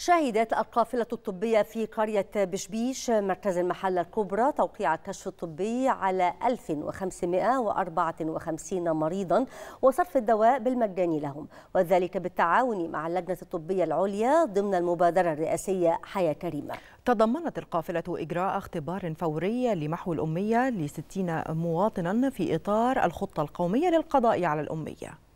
شهدت القافلة الطبية في قرية بشبيش مركز المحلة الكبرى توقيع الكشف الطبي على 1554 مريضا وصرف الدواء بالمجاني لهم وذلك بالتعاون مع اللجنة الطبية العليا ضمن المبادرة الرئاسية حياة كريمة تضمنت القافلة إجراء اختبار فوري لمحو الأمية لستين مواطنا في إطار الخطة القومية للقضاء على الأمية